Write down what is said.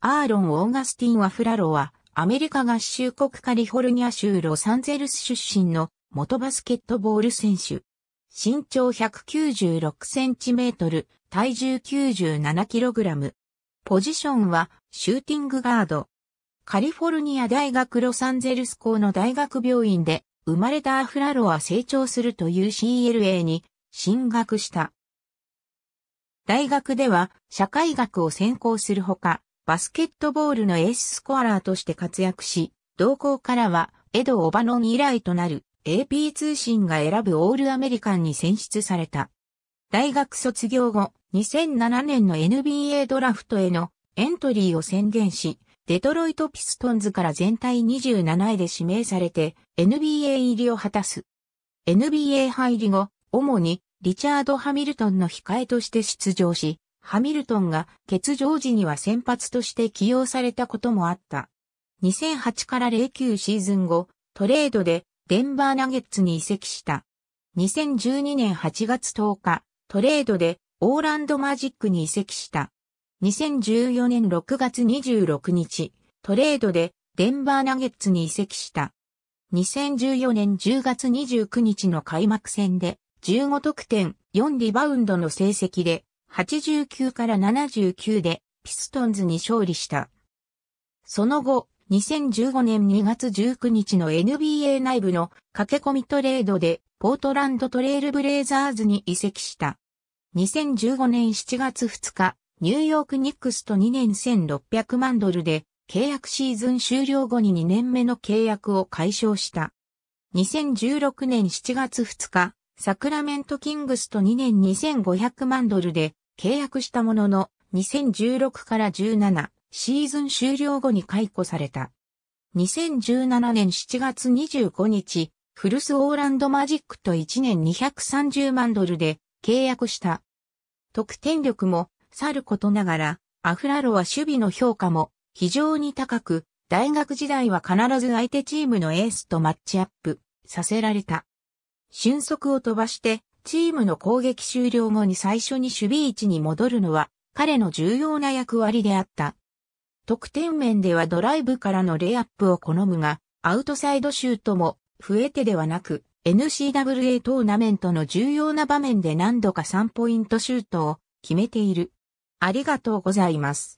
アーロン・オーガスティン・ワフラロは、アメリカ合衆国カリフォルニア州ロサンゼルス出身の元バスケットボール選手。身長196センチメートル、体重97キログラム。ポジションはシューティングガード。カリフォルニア大学ロサンゼルス校の大学病院で生まれたアフラロは成長するという CLA に進学した。大学では社会学を専攻するほか、バスケットボールのエーススコアラーとして活躍し、同校からは、エド・オバノン以来となる AP 通信が選ぶオールアメリカンに選出された。大学卒業後、2007年の NBA ドラフトへのエントリーを宣言し、デトロイトピストンズから全体27位で指名されて NBA 入りを果たす。NBA 入り後、主にリチャード・ハミルトンの控えとして出場し、ハミルトンが欠場時には先発として起用されたこともあった。2008から09シーズン後、トレードでデンバーナゲッツに移籍した。2012年8月10日、トレードでオーランドマジックに移籍した。2014年6月26日、トレードでデンバーナゲッツに移籍した。2014年10月29日の開幕戦で15得点4リバウンドの成績で89から79でピストンズに勝利した。その後、2015年2月19日の NBA 内部の駆け込みトレードでポートランドトレールブレイザーズに移籍した。2015年7月2日、ニューヨークニックスと2年1600万ドルで契約シーズン終了後に2年目の契約を解消した。2016年7月2日、サクラメントキングスと2年2500万ドルで契約したものの、2016から17シーズン終了後に解雇された。2017年7月25日、フルスオーランドマジックと1年230万ドルで契約した。得点力もさることながら、アフラロは守備の評価も非常に高く、大学時代は必ず相手チームのエースとマッチアップさせられた。俊足を飛ばしてチームの攻撃終了後に最初に守備位置に戻るのは彼の重要な役割であった。得点面ではドライブからのレイアップを好むが、アウトサイドシュートも増えてではなく、n c w a トーナメントの重要な場面で何度か3ポイントシュートを決めている。ありがとうございます。